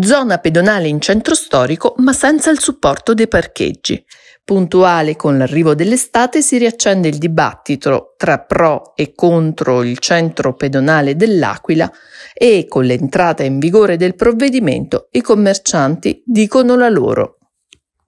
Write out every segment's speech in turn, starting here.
Zona pedonale in centro storico ma senza il supporto dei parcheggi. Puntuale con l'arrivo dell'estate si riaccende il dibattito tra pro e contro il centro pedonale dell'Aquila e con l'entrata in vigore del provvedimento i commercianti dicono la loro.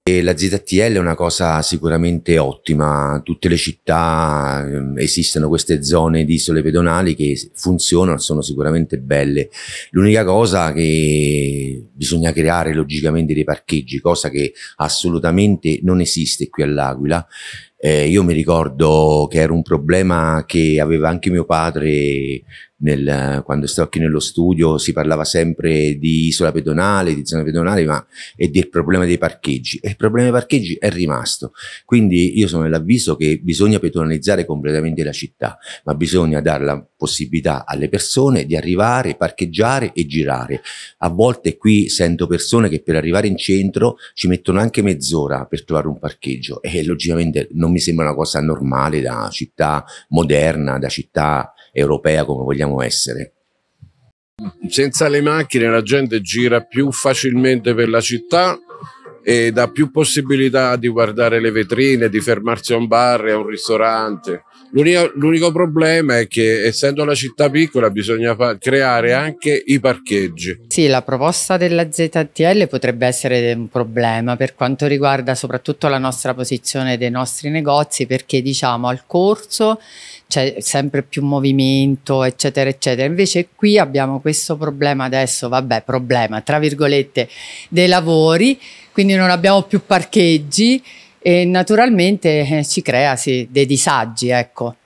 E la ZTL è una cosa sicuramente ottima, tutte le città ehm, esistono queste zone di isole pedonali che funzionano, sono sicuramente belle. L'unica cosa che bisogna creare logicamente dei parcheggi, cosa che assolutamente non esiste qui all'Aquila eh, io mi ricordo che era un problema che aveva anche mio padre nel, quando stavo qui nello studio, si parlava sempre di isola pedonale, di zona pedonale ma, e del problema dei parcheggi. E il problema dei parcheggi è rimasto. Quindi io sono dell'avviso che bisogna pedonalizzare completamente la città, ma bisogna dare la possibilità alle persone di arrivare, parcheggiare e girare. A volte qui sento persone che per arrivare in centro ci mettono anche mezz'ora per trovare un parcheggio e logicamente non mi mi sembra una cosa normale da città moderna, da città europea come vogliamo essere. Senza le macchine la gente gira più facilmente per la città, e dà più possibilità di guardare le vetrine, di fermarsi a un bar e a un ristorante. L'unico, l'unico problema è che essendo la città piccola bisogna fa- creare anche i parcheggi. Sì, la proposta della ZTL potrebbe essere un problema per quanto riguarda soprattutto la nostra posizione dei nostri negozi perché diciamo al corso c'è sempre più movimento, eccetera, eccetera. Invece qui abbiamo questo problema adesso, vabbè, problema tra virgolette dei lavori quindi non abbiamo più parcheggi e naturalmente eh, ci crea sì, dei disagi, ecco.